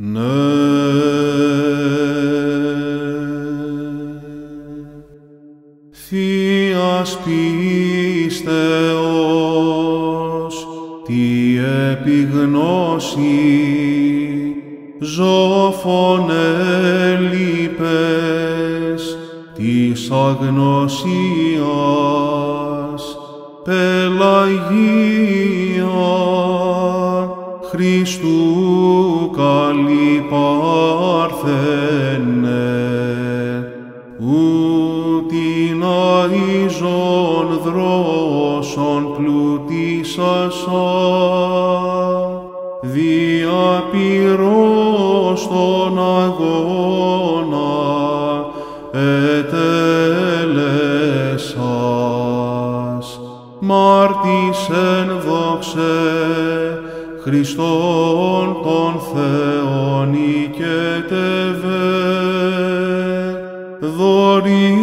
Ναι, θυμώστε ω τη επιγνώση. Ζωοφωνέ λίπε τη αγνοσία πελαγί. Χριστού καλή παρθένε, ούτιν δρόσον δρόσων πλουτίσασα, διαπειρώ στον αγώνα ετέλεσας, μάρτης εν δόξε, Χριστόν τον Θεόν οικετεύε, δωρήσαστε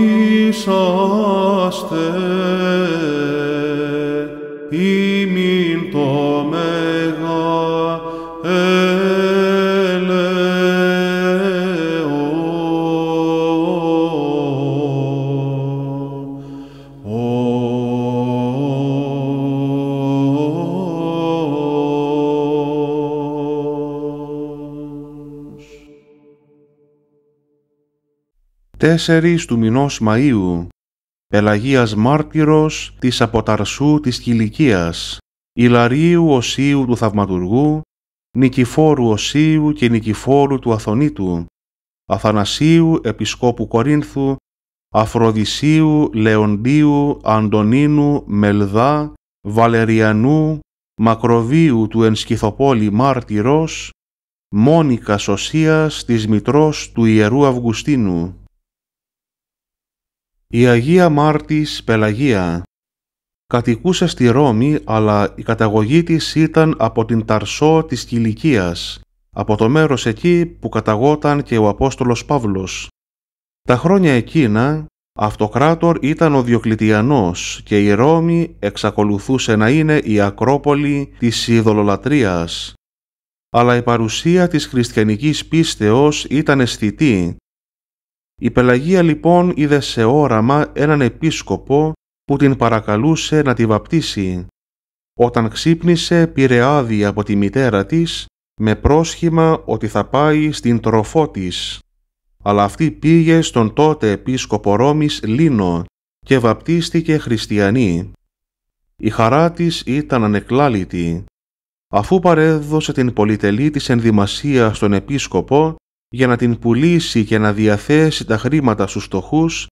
Τέσσερις του μηνός Μαΐου, Πελαγίας Μάρτυρος της Αποταρσού της Κιλικίας, Ιλαρίου Οσίου του Θαυματουργού, Νικηφόρου Οσίου και Νικηφόρου του Αθωνίτου, Αθανασίου Επισκόπου Κορίνθου, Αφροδισίου Λεοντίου Αντωνίνου Μελδά Βαλεριανού Μακροβίου του Ενσκυθοπόλη Μάρτυρος, Μόνικας Σωσίας της Μητρός του Ιερού Αυγουστίνου. Η Αγία Μάρτης Πελαγία κατοικούσε στη Ρώμη αλλά η καταγωγή της ήταν από την Ταρσό της Κιλικίας, από το μέρος εκεί που καταγόταν και ο Απόστολος Παύλος. Τα χρόνια εκείνα αυτοκράτορ ήταν ο Διοκλητιανός και η Ρώμη εξακολουθούσε να είναι η Ακρόπολη της Ιδωλολατρίας. Αλλά η παρουσία της χριστιανικής πίστεως ήταν αισθητή η Πελαγία λοιπόν είδε σε όραμα έναν επίσκοπο που την παρακαλούσε να τη βαπτίσει. Όταν ξύπνησε πήρε άδεια από τη μητέρα της με πρόσχημα ότι θα πάει στην τροφό της. Αλλά αυτή πήγε στον τότε επίσκοπο Ρώμης Λίνο και βαπτίστηκε χριστιανή. Η χαρά της ήταν ανεκλάλητη. Αφού παρέδωσε την πολυτελή της ενδυμασία στον επίσκοπο, για να την πουλήσει και να διαθέσει τα χρήματα στους στοχούς,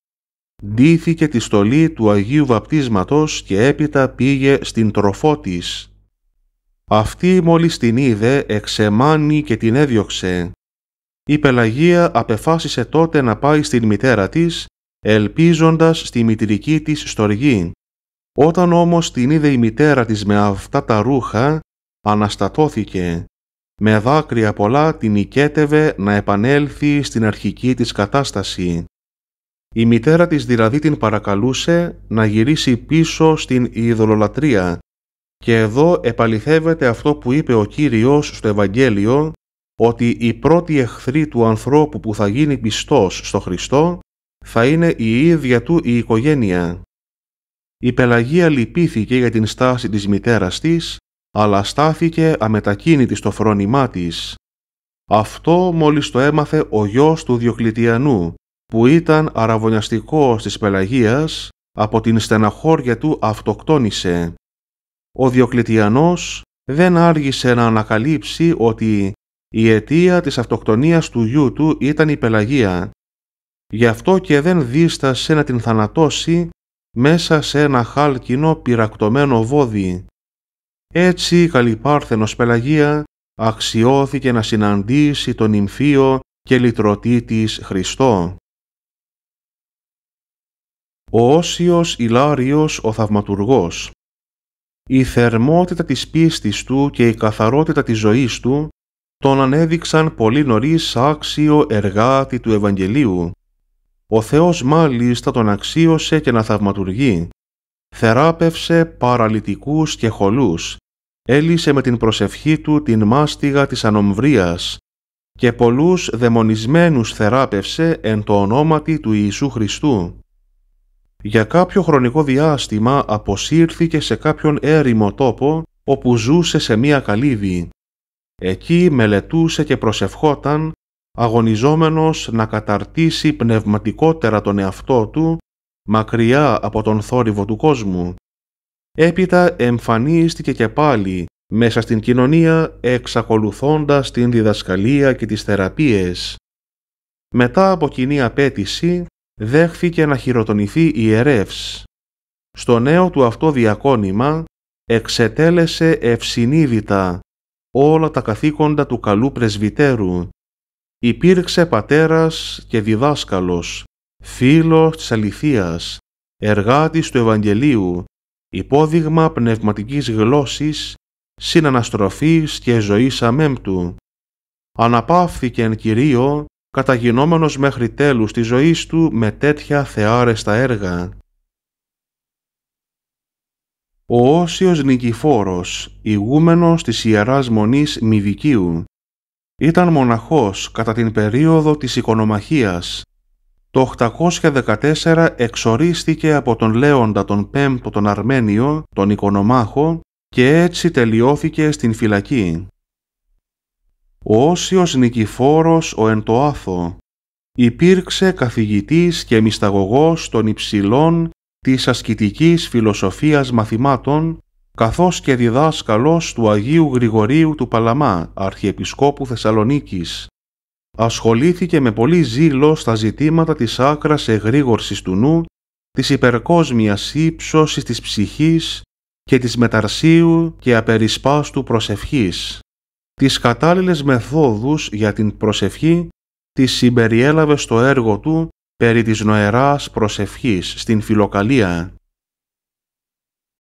ντύθηκε τη στολή του Αγίου Βαπτίσματος και έπειτα πήγε στην τροφό της. Αυτή μόλις την είδε εξεμάνει και την έδιωξε. Η Πελαγία απεφάσισε τότε να πάει στην μητέρα της, ελπίζοντας στη μητρική της στοργή. Όταν όμως την είδε η μητέρα της με αυτά τα ρούχα, αναστατώθηκε με δάκρυα πολλά την οικέτευε να επανέλθει στην αρχική της κατάσταση. Η μητέρα της δηλαδή την παρακαλούσε να γυρίσει πίσω στην ειδωλολατρία και εδώ επαληθεύεται αυτό που είπε ο Κύριος στο Ευαγγέλιο ότι η πρώτη εχθρή του ανθρώπου που θα γίνει πιστός στο Χριστό θα είναι η ίδια του η οικογένεια. Η Πελαγία λυπήθηκε για την στάση της μητέρας της αλλά στάθηκε αμετακίνητη στο φρόνημά της. Αυτό μόλις το έμαθε ο γιος του Διοκλητιανού, που ήταν αραβωνιαστικός της Πελαγίας, από την στεναχώρια του αυτοκτόνησε. Ο Διοκλητιανός δεν άργησε να ανακαλύψει ότι η αιτία της αυτοκτονίας του γιού του ήταν η Πελαγία. Γι' αυτό και δεν δίστασε να την θανατώσει μέσα σε ένα χάλκινο πυρακτωμένο βόδι. Έτσι η καλή Πελαγία αξιώθηκε να συναντήσει τον Ιμφίο και λυτρωτή της Χριστό. Ο Όσιος Ιλάριος ο Θαυματουργός Η θερμότητα της πίστης του και η καθαρότητα της ζωής του τον ανέδειξαν πολύ νωρίς άξιο εργάτη του Ευαγγελίου. Ο Θεός μάλιστα τον αξίωσε και να θαυματουργεί. Θεράπευσε παραλυτικούς και χολούς, έλυσε με την προσευχή του την μάστιγα της ανομβρίας και πολλούς δαιμονισμένους θεράπευσε εν το ονόματι του Ιησού Χριστού. Για κάποιο χρονικό διάστημα αποσύρθηκε σε κάποιον έρημο τόπο όπου ζούσε σε μία καλύβη. Εκεί μελετούσε και προσευχόταν, αγωνιζόμενος να καταρτήσει πνευματικότερα τον εαυτό του, μακριά από τον θόρυβο του κόσμου έπειτα εμφανίστηκε και πάλι μέσα στην κοινωνία εξακολουθώντας την διδασκαλία και τις θεραπείες. Μετά από κοινή απέτηση δέχθηκε να χειροτονηθεί ιερεύς. Στο νέο του αυτό διακόνημα εξετέλεσε ευσυνείδητα όλα τα καθήκοντα του καλού πρεσβυτέρου. Υπήρξε πατέρας και διδάσκαλος, φίλος της αληθείας, εργάτης του Ευαγγελίου, υπόδειγμα πνευματικής γλώσσης, συναναστροφής και ζωής αμέμπτου. Αναπαύθηκε εν Κυρίω, καταγινόμενος μέχρι τέλους της ζωής του με τέτοια θεάρεστα έργα. Ο Όσιος Νικηφόρος, ηγούμενος της Ιεράς Μονής Μηδικίου, ήταν μοναχός κατά την περίοδο της οικονομαχίας το 814 εξορίστηκε από τον Λέοντα τον Πέμπτο τον Αρμένιο, τον Οικονομάχο, και έτσι τελειώθηκε στην φυλακή. Ο Όσιος Νικηφόρος ο Εντοάθο υπήρξε καθηγητής και μισταγωγός των υψηλών της ασκητικής φιλοσοφίας μαθημάτων, καθώς και διδάσκαλος του Αγίου Γρηγορίου του Παλαμά, Αρχιεπισκόπου Θεσσαλονίκης, ασχολήθηκε με πολύ ζήλο στα ζητήματα της άκρας εγρήγορσης του νου, της υπερκόσμιας ύψωσης της ψυχής και της μεταρσίου και απερισπάστου προσευχής. Τις κατάλληλες μεθόδους για την προσευχή τις συμπεριέλαβε στο έργο του περί της νοεράς προσευχής στην Φιλοκαλία